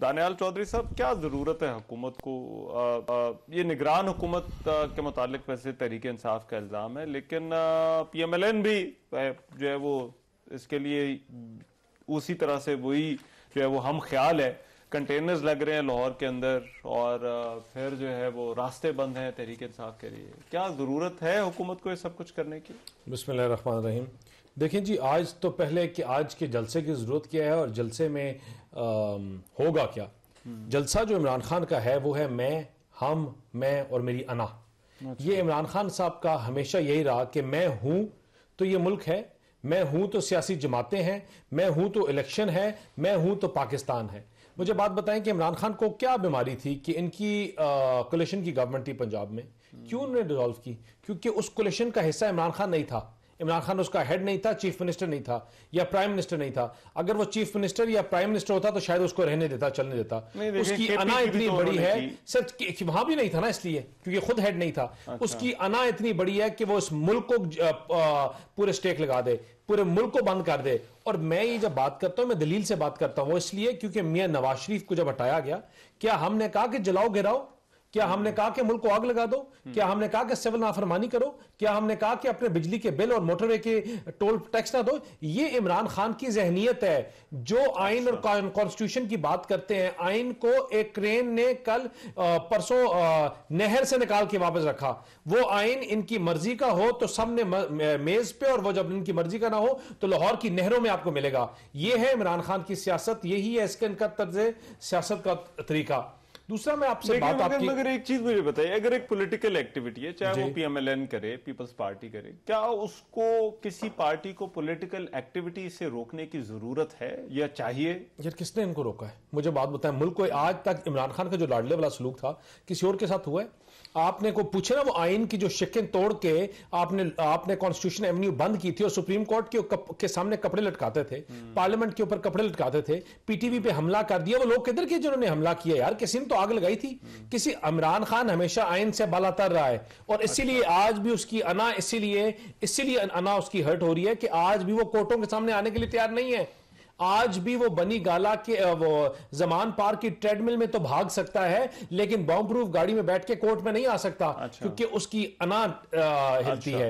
दानियाल चौधरी साहब क्या ज़रूरत है हुकूमत को आ, आ, ये निगरान हुकूमत के मुतालिक वैसे तहरीक इंसाफ का इल्ज़ाम है लेकिन पी एम एल एन भी जो है वो इसके लिए उसी तरह से वही जो है वो हम ख्याल है कंटेनर्स लग रहे हैं लाहौर के अंदर और फिर जो है वो रास्ते बंद हैं तहरीक इंसाफ के लिए क्या ज़रूरत है हुकूमत को ये सब कुछ करने की बसमिल रहीम देखें जी आज तो पहले कि आज के जलसे की ज़रूरत क्या है और जलसे में आ, होगा क्या हम्म। जलसा जो इमरान खान का है वो है मैं हम मैं और मेरी अना अच्छा। ये इमरान खान साहब का हमेशा यही रहा कि मैं हूं तो ये मुल्क है मैं हूं तो सियासी जमातें हैं मैं हूं तो इलेक्शन है मैं हूं तो पाकिस्तान है मुझे बात बताएं कि इमरान खान को क्या बीमारी थी कि इनकी कोलेशन की गवर्नमेंट थी पंजाब में क्यों हम्म। उन्होंने डिजॉल्व की क्योंकि उस कोलेशन का हिस्सा इमरान खान नहीं था इमरान खान उसका हेड नहीं था चीफ मिनिस्टर नहीं था या प्राइम मिनिस्टर नहीं था अगर वो चीफ मिनिस्टर या प्राइम मिनिस्टर होता तो शायद उसको रहने देता चलने देता उसकी अना इतनी तो बड़ी है सर वहां भी नहीं था ना इसलिए क्योंकि खुद हेड नहीं था अच्छा। उसकी अना इतनी बड़ी है कि वो इस मुल्क को पूरे स्टेक लगा दे पूरे मुल्क को बंद कर दे और मैं ये जब बात करता हूं मैं दलील से बात करता हूं इसलिए क्योंकि मियां नवाज शरीफ को जब हटाया गया क्या हमने कहा कि जलाओ गिराओ क्या हमने कहा कि मुल्क को आग लगा दो क्या हमने कहा कि सिविल नाफरमानी करो क्या हमने कहा कि अपने बिजली के बिल और मोटरवे के टोल टैक्स ना दो ये इमरान खान की जहनीत है जो आइन और अच्छा। कॉन्स्टिट्यूशन की बात करते हैं आइन को एक क्रेन ने कल परसों नहर से निकाल के वापस रखा वो आइन इनकी मर्जी का हो तो सबने मेज पे और वो जब इनकी मर्जी का ना हो तो लाहौर की नहरों में आपको मिलेगा ये है इमरान खान की सियासत यही है इसके इनका तर्ज सियासत का तरीका दूसरा मैं आपसे बात मगर, आपकी मगर एक चीज मुझे बताइए अगर एक पॉलिटिकल एक्टिविटी है चाहे वो पीएमएलएन करे पीपल्स पार्टी करे क्या उसको किसी पार्टी को पॉलिटिकल एक्टिविटी से रोकने की जरूरत है या चाहिए यार किसने इनको रोका है मुझे बात बताएं मुल्क को आज तक इमरान खान का जो लाडले वाला सलूक था किसी और के साथ हुआ है आपने को पूछे ना वो आइन की जो शिकें तोड़ के आपने आपने कॉन्स्टिट्यूशन एवेन्यू बंद की थी और सुप्रीम कोर्ट के, कप, के सामने कपड़े लटकाते थे पार्लियामेंट हम्म। के ऊपर कपड़े लटकाते थे पीटीवी पे हमला कर दिया वो लोग किधर के जिन्होंने हमला किया यार किसी ने तो आग लगाई थी किसी इमरान खान हमेशा आयन से बाला तर रहा है और अच्छा। इसीलिए अच्छा। आज भी उसकी अना इसीलिए इसीलिए अना उसकी हर्ट हो रही है कि आज भी वो कोर्टों के सामने आने के लिए तैयार नहीं है आज भी वो बनी गाला के वो जमान पार की ट्रेडमिल में तो भाग सकता है लेकिन बॉम्ब प्रूफ गाड़ी में बैठ के कोर्ट में नहीं आ सकता अच्छा। क्योंकि उसकी अना हिलती अच्छा। है